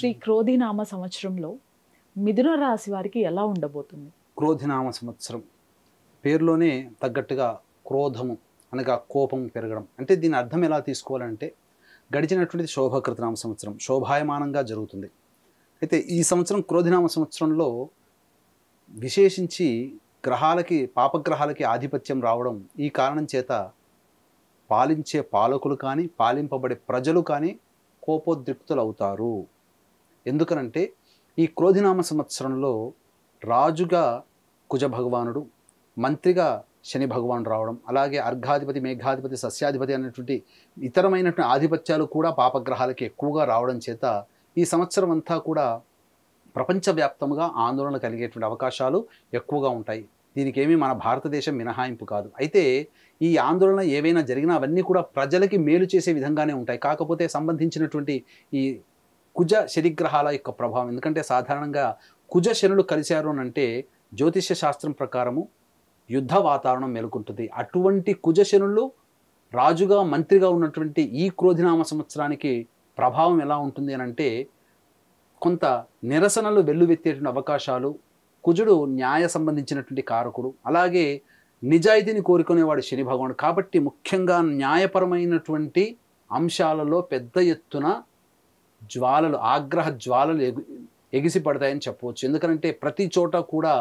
శ్రీ క్రోధినామ సంవత్సరంలో మిథున రాశి వారికి ఎలా ఉండబోతుంది క్రోధినామ సంవత్సరం పేరులోనే తగ్గట్టుగా క్రోధము అనగా కోపం పెరగడం అంటే దీని అర్థం ఎలా తీసుకోవాలంటే గడిచినటువంటి శోభకృతనామ సంవత్సరం శోభాయమానంగా జరుగుతుంది అయితే ఈ సంవత్సరం క్రోధినామ సంవత్సరంలో విశేషించి గ్రహాలకి పాపగ్రహాలకి ఆధిపత్యం రావడం ఈ కారణం చేత పాలించే పాలకులు కానీ పాలింపబడే ప్రజలు కానీ కోపోద్రిక్తులు అవుతారు ఎందుకనంటే ఈ క్రోధినామ సంవత్సరంలో రాజుగా కుజ భగవానుడు మంత్రిగా శని భగవాన్ రావడం అలాగే అర్ఘాధిపతి మేఘాధిపతి సస్యాధిపతి అనేటువంటి ఇతరమైనటువంటి ఆధిపత్యాలు కూడా పాపగ్రహాలకి ఎక్కువగా రావడం చేత ఈ సంవత్సరం అంతా కూడా ప్రపంచవ్యాప్తంగా ఆందోళన కలిగేటువంటి అవకాశాలు ఎక్కువగా ఉంటాయి దీనికి ఏమీ మన భారతదేశం మినహాయింపు కాదు అయితే ఈ ఆందోళన ఏవైనా జరిగినా అవన్నీ కూడా ప్రజలకి మేలు చేసే విధంగానే ఉంటాయి కాకపోతే సంబంధించినటువంటి ఈ కుజ శనిగ్రహాల యొక్క ప్రభావం ఎందుకంటే సాధారణంగా కుజ శనులు కలిశారు అని అంటే జ్యోతిష్య శాస్త్రం ప్రకారము యుద్ధ వాతావరణం నెలకొంటుంది అటువంటి కుజ శనులు రాజుగా మంత్రిగా ఉన్నటువంటి ఈ క్రోధినామ సంవత్సరానికి ప్రభావం ఎలా ఉంటుంది అని అంటే కొంత నిరసనలు వెల్లువెత్తేటువంటి అవకాశాలు కుజుడు న్యాయ సంబంధించినటువంటి కారకుడు అలాగే నిజాయితీని కోరుకునేవాడు శని భగవానుడు కాబట్టి ముఖ్యంగా న్యాయపరమైనటువంటి అంశాలలో పెద్ద ఎత్తున జ్వాలలు ఆగ్రహ జ్వాలలు ఎగిసి పడతాయని చెప్పవచ్చు ఎందుకంటే ప్రతి చోట కూడా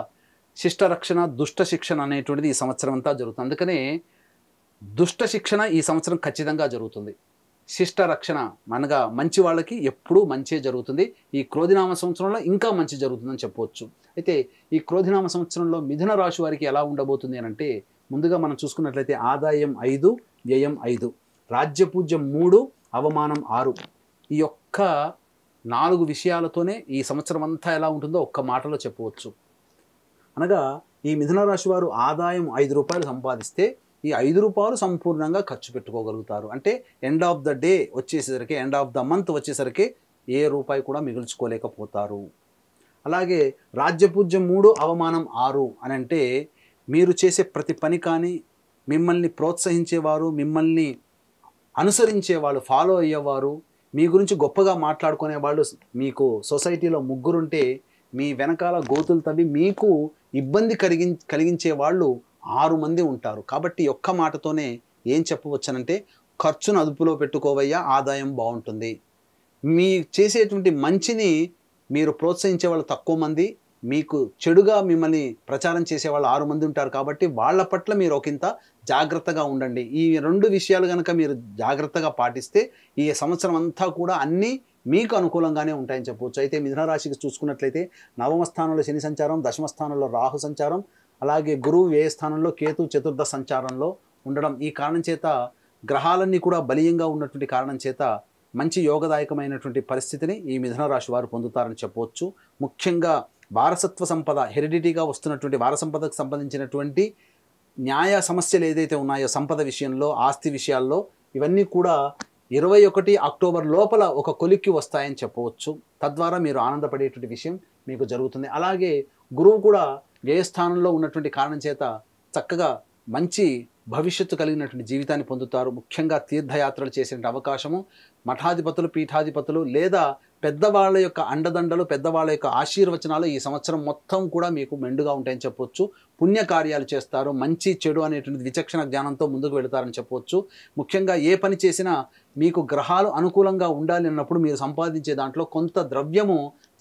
శిష్ట రక్షణ దుష్ట శిక్షణ అనేటువంటిది ఈ సంవత్సరం అంతా జరుగుతుంది అందుకనే దుష్ట శిక్షణ ఈ సంవత్సరం ఖచ్చితంగా జరుగుతుంది శిష్ట రక్షణ అనగా మంచి వాళ్ళకి ఎప్పుడూ మంచే జరుగుతుంది ఈ క్రోధినామ సంవత్సరంలో ఇంకా మంచి జరుగుతుందని చెప్పవచ్చు అయితే ఈ క్రోధినామ సంవత్సరంలో మిథున రాశి వారికి ఎలా ఉండబోతుంది అని అంటే ముందుగా మనం చూసుకున్నట్లయితే ఆదాయం ఐదు వ్యయం ఐదు రాజ్యపూజ్యం మూడు అవమానం ఆరు ఈ యొక్క నాలుగు విషయాలతోనే ఈ సంవత్సరం అంతా ఎలా ఉంటుందో ఒక్క మాటలో చెప్పవచ్చు అనగా ఈ మిథున రాశి వారు ఆదాయం ఐదు రూపాయలు సంపాదిస్తే ఈ ఐదు రూపాయలు సంపూర్ణంగా ఖర్చు పెట్టుకోగలుగుతారు అంటే ఎండ్ ఆఫ్ ద డే వచ్చేసరికి ఎండ్ ఆఫ్ ద మంత్ వచ్చేసరికి ఏ రూపాయి కూడా మిగుల్చుకోలేకపోతారు అలాగే రాజ్యపూజ్యం మూడు అవమానం ఆరు అని అంటే మీరు చేసే ప్రతి పని కానీ మిమ్మల్ని ప్రోత్సహించేవారు మిమ్మల్ని అనుసరించేవాళ్ళు ఫాలో అయ్యేవారు మీ గురించి గొప్పగా మాట్లాడుకునే వాళ్ళు మీకు సొసైటీలో ముగ్గురుంటే మీ వెనకాల గోతులు తవ్వి మీకు ఇబ్బంది కలిగి కలిగించే వాళ్ళు ఆరు మంది ఉంటారు కాబట్టి ఒక్క మాటతోనే ఏం చెప్పవచ్చనంటే ఖర్చును అదుపులో పెట్టుకోవయ్యా ఆదాయం బాగుంటుంది మీ చేసేటువంటి మంచిని మీరు ప్రోత్సహించే వాళ్ళు తక్కువ మంది మీకు చెడుగా మిమ్మల్ని ప్రచారం చేసే వాళ్ళు ఆరు మంది ఉంటారు కాబట్టి వాళ్ళ పట్ల మీరు ఒకంత జాగ్రత్తగా ఉండండి ఈ రెండు విషయాలు కనుక మీరు జాగ్రత్తగా పాటిస్తే ఈ సంవత్సరం అంతా కూడా అన్నీ మీకు అనుకూలంగానే ఉంటాయని చెప్పవచ్చు అయితే మిథునరాశికి చూసుకున్నట్లయితే నవమ స్థానంలో శని సంచారం దశమ స్థానంలో రాహు సంచారం అలాగే గురువు వ్యయ స్థానంలో కేతు చతుర్థ సంచారంలో ఉండడం ఈ కారణం చేత గ్రహాలన్నీ కూడా బలీయంగా ఉన్నటువంటి కారణం చేత మంచి యోగదాయకమైనటువంటి పరిస్థితిని ఈ మిథున రాశి వారు పొందుతారని చెప్పవచ్చు ముఖ్యంగా వారసత్వ సంపద హెరిడిటీగా వస్తున్నటువంటి వారసంపదకు సంబంధించినటువంటి న్యాయ సమస్యలు ఏదైతే ఉన్నాయో సంపద విషయంలో ఆస్తి విషయాల్లో ఇవన్నీ కూడా ఇరవై ఒకటి అక్టోబర్ లోపల ఒక కొలిక్కి వస్తాయని చెప్పవచ్చు తద్వారా మీరు ఆనందపడేటువంటి విషయం మీకు జరుగుతుంది అలాగే గురువు కూడా వ్యయస్థానంలో స్థానంలో ఉన్నటువంటి కారణం చేత చక్కగా మంచి భవిష్యత్తు కలిగినటువంటి జీవితాన్ని పొందుతారు ముఖ్యంగా తీర్థయాత్రలు చేసే అవకాశము మఠాధిపతులు పీఠాధిపతులు లేదా పెద్దవాళ్ళ యొక్క అండదండలు పెద్దవాళ్ళ యొక్క ఆశీర్వచనాలు ఈ సంవత్సరం మొత్తం కూడా మీకు మెండుగా ఉంటాయని చెప్పొచ్చు పుణ్యకార్యాలు చేస్తారు మంచి చెడు అనేటువంటి విచక్షణ జ్ఞానంతో ముందుకు వెళతారని చెప్పొచ్చు ముఖ్యంగా ఏ పని చేసినా మీకు గ్రహాలు అనుకూలంగా ఉండాలి అన్నప్పుడు మీరు సంపాదించే దాంట్లో కొంత ద్రవ్యము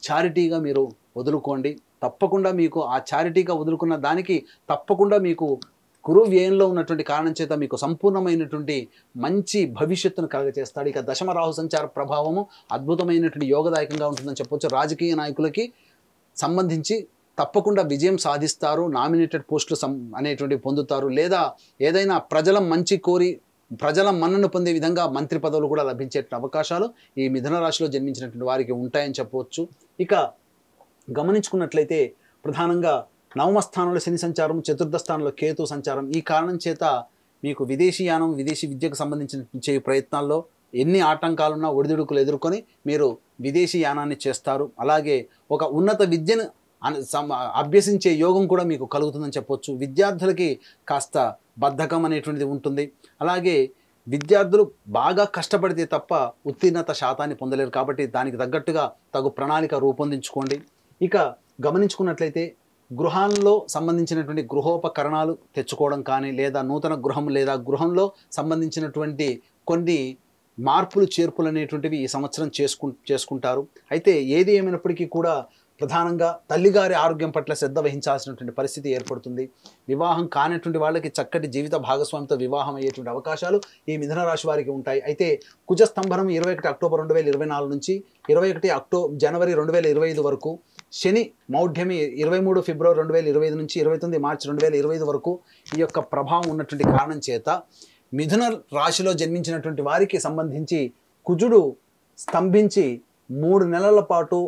చారిటీగా మీరు వదులుకోండి తప్పకుండా మీకు ఆ చారిటీగా వదులుకున్న దానికి తప్పకుండా మీకు కురు వ్యయంలో ఉన్నటువంటి కారణం చేత మీకు సంపూర్ణమైనటువంటి మంచి భవిష్యత్తును కలగజేస్తాడు ఇక దశమరాహు సంచార ప్రభావము అద్భుతమైనటువంటి యోగదాయకంగా ఉంటుందని చెప్పవచ్చు రాజకీయ నాయకులకి సంబంధించి తప్పకుండా విజయం సాధిస్తారు నామినేటెడ్ పోస్టులు సం అనేటువంటి పొందుతారు లేదా ఏదైనా ప్రజల మంచి కోరి ప్రజల మన్నను పొందే విధంగా మంత్రి పదవులు కూడా లభించే అవకాశాలు ఈ మిథున రాశిలో జన్మించినటువంటి వారికి ఉంటాయని చెప్పవచ్చు ఇక గమనించుకున్నట్లయితే ప్రధానంగా నవమ స్థానంలో శని సంచారం చతుర్థ స్థానంలో కేతు సంచారం ఈ కారణం చేత మీకు విదేశీ యానం విదేశీ విద్యకు సంబంధించిన చేయు ప్రయత్నాల్లో ఎన్ని ఆటంకాలున్నా ఒడిదుడుకులు ఎదుర్కొని మీరు విదేశీ యానాన్ని చేస్తారు అలాగే ఒక ఉన్నత విద్యను అభ్యసించే యోగం కూడా మీకు కలుగుతుందని చెప్పొచ్చు విద్యార్థులకి కాస్త బద్ధకం అనేటువంటిది ఉంటుంది అలాగే విద్యార్థులు బాగా కష్టపడితే తప్ప ఉత్తీర్ణత శాతాన్ని పొందలేరు కాబట్టి దానికి తగ్గట్టుగా తగు ప్రణాళిక రూపొందించుకోండి ఇక గమనించుకున్నట్లయితే గృహాల్లో సంబంధించినటువంటి గృహోపకరణాలు తెచ్చుకోవడం కానీ లేదా నూతన గృహం లేదా గృహంలో సంబంధించినటువంటి కొన్ని మార్పులు చేర్పులు అనేటువంటివి ఈ సంవత్సరం చేసుకు చేసుకుంటారు అయితే ఏది ఏమైనప్పటికీ కూడా ప్రధానంగా తల్లిగారి ఆరోగ్యం పట్ల శ్రద్ధ వహించాల్సినటువంటి పరిస్థితి ఏర్పడుతుంది వివాహం కానటువంటి వాళ్ళకి చక్కటి జీవిత భాగస్వామితో వివాహం అయ్యేటువంటి అవకాశాలు ఈ మిథున రాశి వారికి ఉంటాయి అయితే కుజస్తంభనం ఇరవై ఒకటి అక్టోబర్ రెండు వేల ఇరవై నాలుగు నుంచి ఇరవై ఒకటి అక్టో జనవరి రెండు వేల ఇరవై ఐదు వరకు శని మౌఢ్యమి ఇరవై మూడు ఫిబ్రవరి రెండు వేల ఇరవై ఐదు నుంచి ఇరవై తొమ్మిది మార్చి రెండు వేల ఇరవై ఐదు వరకు ఈ యొక్క ప్రభావం ఉన్నటువంటి కారణం చేత మిథున రాశిలో జన్మించినటువంటి వారికి సంబంధించి కుజుడు స్తంభించి మూడు నెలల పాటు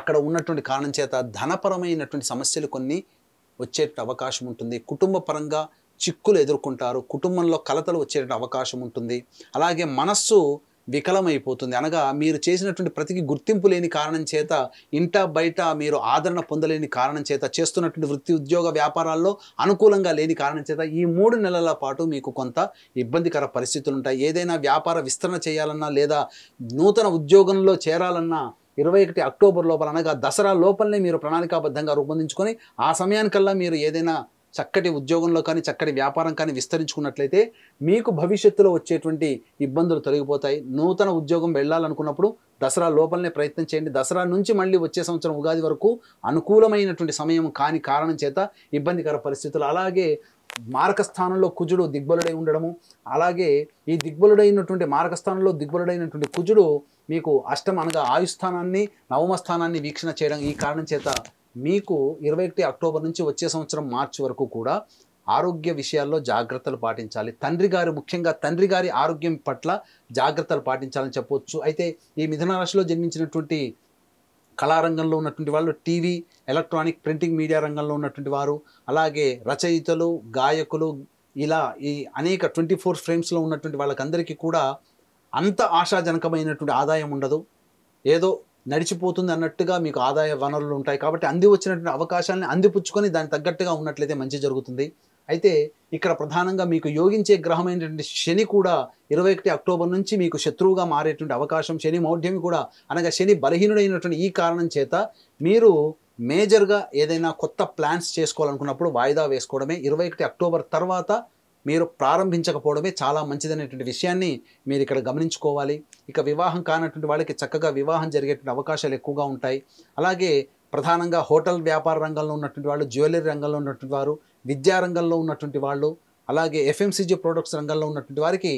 అక్కడ ఉన్నటువంటి కారణం చేత ధనపరమైనటువంటి సమస్యలు కొన్ని వచ్చే అవకాశం ఉంటుంది కుటుంబ పరంగా చిక్కులు ఎదుర్కొంటారు కుటుంబంలో కలతలు వచ్చేటట్టు అవకాశం ఉంటుంది అలాగే మనస్సు వికలమైపోతుంది అనగా మీరు చేసినటువంటి ప్రతికి గుర్తింపు లేని కారణం చేత ఇంట బయట మీరు ఆదరణ పొందలేని కారణం చేత చేస్తున్నటువంటి వృత్తి ఉద్యోగ వ్యాపారాల్లో అనుకూలంగా లేని కారణం చేత ఈ మూడు నెలల పాటు మీకు కొంత ఇబ్బందికర పరిస్థితులు ఉంటాయి ఏదైనా వ్యాపార విస్తరణ చేయాలన్నా లేదా నూతన ఉద్యోగంలో చేరాలన్నా ఇరవై ఒకటి అక్టోబర్ లోపల అనగా దసరా లోపలనే మీరు ప్రణాళికాబద్ధంగా రూపొందించుకొని ఆ సమయానికల్లా మీరు ఏదైనా చక్కటి ఉద్యోగంలో కానీ చక్కటి వ్యాపారం కానీ విస్తరించుకున్నట్లయితే మీకు భవిష్యత్తులో వచ్చేటువంటి ఇబ్బందులు తొలగిపోతాయి నూతన ఉద్యోగం వెళ్ళాలనుకున్నప్పుడు దసరా లోపలనే ప్రయత్నం చేయండి దసరా నుంచి మళ్ళీ వచ్చే సంవత్సరం ఉగాది వరకు అనుకూలమైనటువంటి సమయం కాని కారణం చేత ఇబ్బందికర పరిస్థితులు అలాగే మార్గస్థానంలో కుజుడు దిగ్బలుడై ఉండడము అలాగే ఈ దిగ్బలుడైనటువంటి మార్గస్థానంలో దిగ్బలుడైనటువంటి కుజుడు మీకు అష్టం అనగా ఆయుస్థానాన్ని నవమ స్థానాన్ని వీక్షణ చేయడం ఈ కారణం చేత మీకు ఇరవై ఒకటి అక్టోబర్ నుంచి వచ్చే సంవత్సరం మార్చి వరకు కూడా ఆరోగ్య విషయాల్లో జాగ్రత్తలు పాటించాలి తండ్రి గారు ముఖ్యంగా తండ్రి గారి ఆరోగ్యం పట్ల జాగ్రత్తలు పాటించాలని చెప్పవచ్చు అయితే ఈ మిథున రాశిలో జన్మించినటువంటి కళారంగంలో ఉన్నటువంటి వాళ్ళు టీవీ ఎలక్ట్రానిక్ ప్రింటింగ్ మీడియా రంగంలో ఉన్నటువంటి వారు అలాగే రచయితలు గాయకులు ఇలా ఈ అనేక ట్వంటీ ఫోర్ ఫ్రేమ్స్లో ఉన్నటువంటి వాళ్ళకందరికీ కూడా అంత ఆశాజనకమైనటువంటి ఆదాయం ఉండదు ఏదో నడిచిపోతుంది అన్నట్టుగా మీకు ఆదాయ వనరులు ఉంటాయి కాబట్టి అంది వచ్చినటువంటి అవకాశాలను అందిపుచ్చుకొని దానికి తగ్గట్టుగా ఉన్నట్లయితే మంచి జరుగుతుంది అయితే ఇక్కడ ప్రధానంగా మీకు యోగించే గ్రహం ఏంటంటే శని కూడా ఇరవై ఒకటి అక్టోబర్ నుంచి మీకు శత్రువుగా మారేటువంటి అవకాశం శని మౌఢ్యం కూడా అనగా శని బలహీనుడైనటువంటి ఈ కారణం చేత మీరు మేజర్గా ఏదైనా కొత్త ప్లాన్స్ చేసుకోవాలనుకున్నప్పుడు వాయిదా వేసుకోవడమే ఇరవై అక్టోబర్ తర్వాత మీరు ప్రారంభించకపోవడమే చాలా మంచిదనేటువంటి విషయాన్ని మీరు ఇక్కడ గమనించుకోవాలి ఇక వివాహం కానటువంటి వాళ్ళకి చక్కగా వివాహం జరిగేటువంటి అవకాశాలు ఎక్కువగా ఉంటాయి అలాగే ప్రధానంగా హోటల్ వ్యాపార రంగంలో ఉన్నటువంటి వాళ్ళు జ్యువెలరీ రంగంలో ఉన్నటువంటి వారు విద్యారంగంలో ఉన్నటువంటి వాళ్ళు అలాగే ఎఫ్ఎంసీజీ ప్రొడక్ట్స్ రంగంలో ఉన్నటువంటి వారికి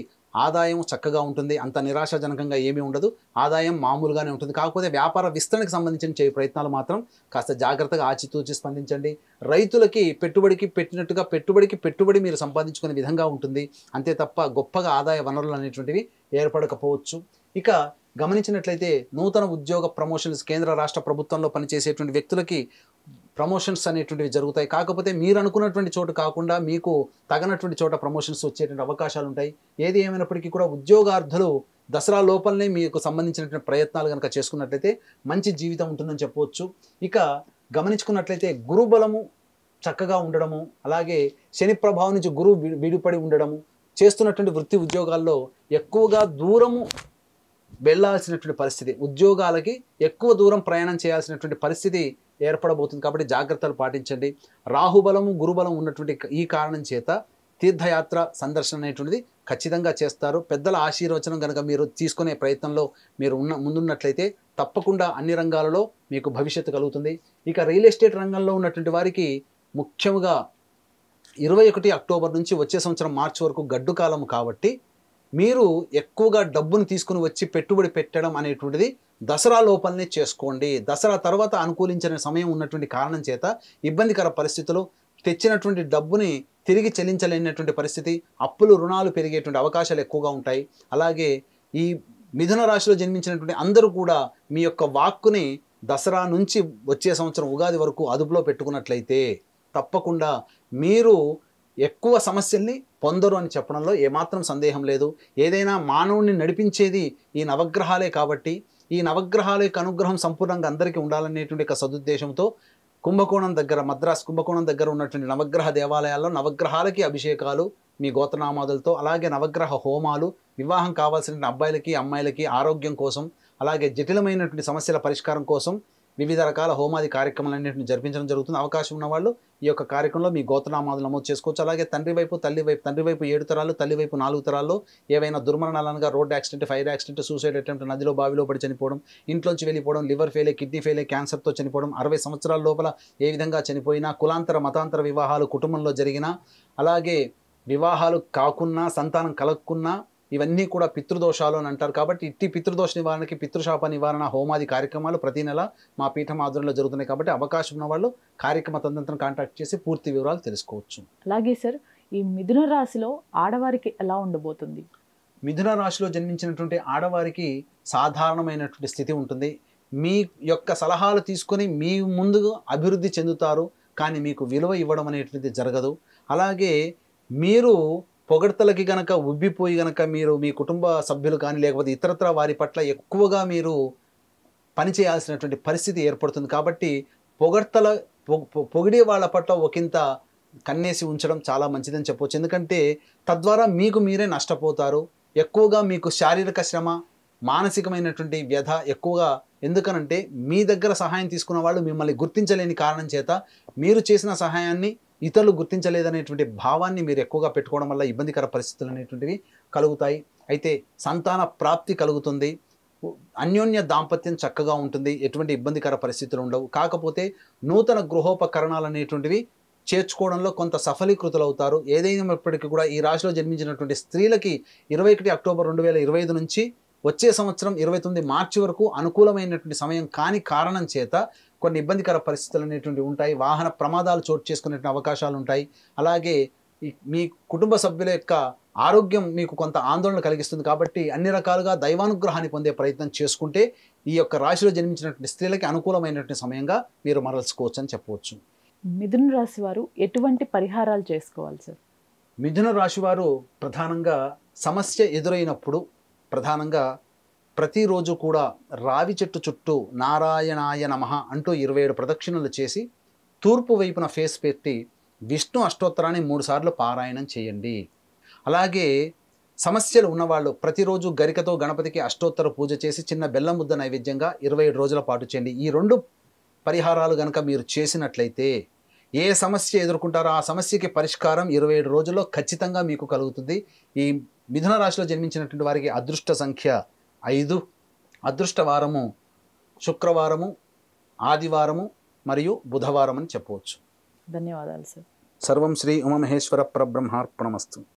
ఆదాయం చక్కగా ఉంటుంది అంత నిరాశాజనకంగా ఏమీ ఉండదు ఆదాయం మామూలుగానే ఉంటుంది కాకపోతే వ్యాపార విస్తరణకు సంబంధించిన ప్రయత్నాలు మాత్రం కాస్త జాగ్రత్తగా ఆచితూచి స్పందించండి రైతులకి పెట్టుబడికి పెట్టినట్టుగా పెట్టుబడికి పెట్టుబడి మీరు సంపాదించుకునే విధంగా ఉంటుంది అంతే తప్ప గొప్పగా ఆదాయ వనరులు అనేటువంటివి ఏర్పడకపోవచ్చు ఇక గమనించినట్లయితే నూతన ఉద్యోగ ప్రమోషన్స్ కేంద్ర రాష్ట్ర ప్రభుత్వంలో పనిచేసేటువంటి వ్యక్తులకి ప్రమోషన్స్ అనేటువంటివి జరుగుతాయి కాకపోతే మీరు అనుకున్నటువంటి చోటు కాకుండా మీకు తగినటువంటి చోట ప్రమోషన్స్ వచ్చేటువంటి అవకాశాలు ఉంటాయి ఏది ఏమైనప్పటికీ కూడా ఉద్యోగార్థులు దసరా లోపలనే మీకు సంబంధించినటువంటి ప్రయత్నాలు కనుక చేసుకున్నట్లయితే మంచి జీవితం ఉంటుందని చెప్పవచ్చు ఇక గమనించుకున్నట్లయితే గురుబలము చక్కగా ఉండడము అలాగే శని ప్రభావం నుంచి గురువు విడిపడి ఉండడము చేస్తున్నటువంటి వృత్తి ఉద్యోగాల్లో ఎక్కువగా దూరము వెళ్ళాల్సినటువంటి పరిస్థితి ఉద్యోగాలకి ఎక్కువ దూరం ప్రయాణం చేయాల్సినటువంటి పరిస్థితి ఏర్పడబోతుంది కాబట్టి జాగ్రత్తలు పాటించండి రాహుబలము గురుబలం ఉన్నటువంటి ఈ కారణం చేత తీర్థయాత్ర సందర్శన అనేటువంటిది ఖచ్చితంగా చేస్తారు పెద్దల ఆశీర్వచనం కనుక మీరు తీసుకునే ప్రయత్నంలో మీరు ఉన్న ముందున్నట్లయితే తప్పకుండా అన్ని రంగాలలో మీకు భవిష్యత్తు కలుగుతుంది ఇక రియల్ ఎస్టేట్ రంగంలో ఉన్నటువంటి వారికి ముఖ్యంగా ఇరవై ఒకటి అక్టోబర్ నుంచి వచ్చే సంవత్సరం మార్చి వరకు గడ్డు కాలం కాబట్టి మీరు ఎక్కువగా డబ్బును తీసుకుని వచ్చి పెట్టుబడి పెట్టడం అనేటువంటిది దసరా లోపలనే చేసుకోండి దసరా తర్వాత అనుకూలించిన సమయం ఉన్నటువంటి కారణం చేత ఇబ్బందికర పరిస్థితులు తెచ్చినటువంటి డబ్బుని తిరిగి చెల్లించలేనటువంటి పరిస్థితి అప్పులు రుణాలు పెరిగేటువంటి అవకాశాలు ఎక్కువగా ఉంటాయి అలాగే ఈ మిథున రాశిలో జన్మించినటువంటి అందరూ కూడా మీ యొక్క వాక్కుని దసరా నుంచి వచ్చే సంవత్సరం ఉగాది వరకు అదుపులో పెట్టుకున్నట్లయితే తప్పకుండా మీరు ఎక్కువ సమస్యల్ని పొందరు అని చెప్పడంలో ఏమాత్రం సందేహం లేదు ఏదైనా మానవుడిని నడిపించేది ఈ నవగ్రహాలే కాబట్టి ఈ నవగ్రహాల యొక్క అనుగ్రహం సంపూర్ణంగా అందరికీ ఉండాలనేటువంటి ఒక సదుద్దేశంతో కుంభకోణం దగ్గర మద్రాస్ కుంభకోణం దగ్గర ఉన్నటువంటి నవగ్రహ దేవాలయాల్లో నవగ్రహాలకి అభిషేకాలు మీ గోత్రనామాదులతో అలాగే నవగ్రహ హోమాలు వివాహం కావాల్సిన అబ్బాయిలకి అమ్మాయిలకి ఆరోగ్యం కోసం అలాగే జటిలమైనటువంటి సమస్యల పరిష్కారం కోసం వివిధ రకాల హోమాది కార్యక్రమాలన్నింటిని జరిపించడం జరుగుతుంది అవకాశం ఉన్న వాళ్ళు ఈ యొక్క కార్యక్రమంలో మీ గోత్రనామాలు నమోదు చేసుకోవచ్చు అలాగే తండ్రి వైపు తల్లి వైపు తండ్రి వైపు ఏడు తరాలు తల్లి వైపు నాలుగు తరాల్లో ఏవైనా దుర్మరణాలు అనగా road accident fire accident suicide attempt నదిలో బావిలో పడి చనిపోవడం ఇంట్లోంచి వెళ్ళిపోవడం లివర్ ఫెయిలే కిడ్నీ ఫెయిలే క్యాన్సర్తో చనిపోవడం అరవై సంవత్సరాల లోపల ఏ విధంగా చనిపోయినా కులాంతర మతాంతర వివాహాలు కుటుంబంలో జరిగినా అలాగే వివాహాలు కాకున్నా సంతానం కలగకున్నా ఇవన్నీ కూడా పితృదోషాలు అని అంటారు కాబట్టి ఇట్టి పితృదోష నివారణకి పితృశాప నివారణ హోమాది కార్యక్రమాలు ప్రతి నెల మా పీఠం ఆధ్వర్యంలో జరుగుతున్నాయి కాబట్టి అవకాశం ఉన్న వాళ్ళు కార్యక్రమ తదంతరం కాంటాక్ట్ చేసి పూర్తి వివరాలు తెలుసుకోవచ్చు అలాగే సార్ ఈ మిథున రాశిలో ఆడవారికి ఎలా ఉండబోతుంది మిథున రాశిలో జన్మించినటువంటి ఆడవారికి సాధారణమైనటువంటి స్థితి ఉంటుంది మీ యొక్క సలహాలు తీసుకొని మీ ముందుగా అభివృద్ధి చెందుతారు కానీ మీకు విలువ ఇవ్వడం అనేటువంటిది జరగదు అలాగే మీరు పొగడ్తలకి గనక ఉబ్బిపోయి గనక మీరు మీ కుటుంబ సభ్యులు కానీ లేకపోతే ఇతరత్ర వారి పట్ల ఎక్కువగా మీరు పనిచేయాల్సినటువంటి పరిస్థితి ఏర్పడుతుంది కాబట్టి పొగడ్తల పొగిడే వాళ్ళ పట్ల ఒకంత కన్నేసి ఉంచడం చాలా మంచిదని చెప్పవచ్చు ఎందుకంటే తద్వారా మీకు మీరే నష్టపోతారు ఎక్కువగా మీకు శారీరక శ్రమ మానసికమైనటువంటి వ్యధ ఎక్కువగా ఎందుకనంటే మీ దగ్గర సహాయం తీసుకున్న వాళ్ళు మిమ్మల్ని గుర్తించలేని కారణం చేత మీరు చేసిన సహాయాన్ని ఇతరులు గుర్తించలేదనేటువంటి భావాన్ని మీరు ఎక్కువగా పెట్టుకోవడం వల్ల ఇబ్బందికర పరిస్థితులు అనేటువంటివి కలుగుతాయి అయితే సంతాన ప్రాప్తి కలుగుతుంది అన్యోన్య దాంపత్యం చక్కగా ఉంటుంది ఎటువంటి ఇబ్బందికర పరిస్థితులు ఉండవు కాకపోతే నూతన గృహోపకరణాలు అనేటువంటివి చేర్చుకోవడంలో కొంత అవుతారు ఏదైనప్పటికీ కూడా ఈ రాశిలో జన్మించినటువంటి స్త్రీలకి ఇరవై ఒకటి అక్టోబర్ రెండు వేల ఇరవై ఐదు నుంచి వచ్చే సంవత్సరం ఇరవై తొమ్మిది మార్చి వరకు అనుకూలమైనటువంటి సమయం కాని కారణం చేత కొన్ని ఇబ్బందికర పరిస్థితులు అనేటువంటి ఉంటాయి వాహన ప్రమాదాలు చోటు చేసుకునే అవకాశాలు ఉంటాయి అలాగే మీ కుటుంబ సభ్యుల యొక్క ఆరోగ్యం మీకు కొంత ఆందోళన కలిగిస్తుంది కాబట్టి అన్ని రకాలుగా దైవానుగ్రహాన్ని పొందే ప్రయత్నం చేసుకుంటే ఈ యొక్క రాశిలో జన్మించినటువంటి స్త్రీలకి అనుకూలమైనటువంటి సమయంగా మీరు మరల్చుకోవచ్చు అని చెప్పవచ్చు మిథున రాశి వారు ఎటువంటి పరిహారాలు చేసుకోవాలి సార్ మిథున రాశి వారు ప్రధానంగా సమస్య ఎదురైనప్పుడు ప్రధానంగా ప్రతిరోజు కూడా రావి చెట్టు చుట్టూ నారాయణాయ నమ అంటూ ఇరవై ఏడు ప్రదక్షిణలు చేసి తూర్పు వైపున ఫేస్ పెట్టి విష్ణు అష్టోత్తరాన్ని మూడుసార్లు పారాయణం చేయండి అలాగే సమస్యలు ఉన్నవాళ్ళు ప్రతిరోజు గరికతో గణపతికి అష్టోత్తర పూజ చేసి చిన్న బెల్లం ముద్ద నైవేద్యంగా ఇరవై ఏడు రోజుల పాటు చేయండి ఈ రెండు పరిహారాలు కనుక మీరు చేసినట్లయితే ఏ సమస్య ఎదుర్కొంటారో ఆ సమస్యకి పరిష్కారం ఇరవై ఏడు రోజుల్లో ఖచ్చితంగా మీకు కలుగుతుంది ఈ మిథున రాశిలో జన్మించినటువంటి వారికి అదృష్ట సంఖ్య ఐదు అదృష్టవారము శుక్రవారము ఆదివారము మరియు బుధవారం అని చెప్పవచ్చు ధన్యవాదాలు సార్ సర్వం శ్రీ ఉమమహేశ్వర పరబ్రహ్మార్పణమస్తు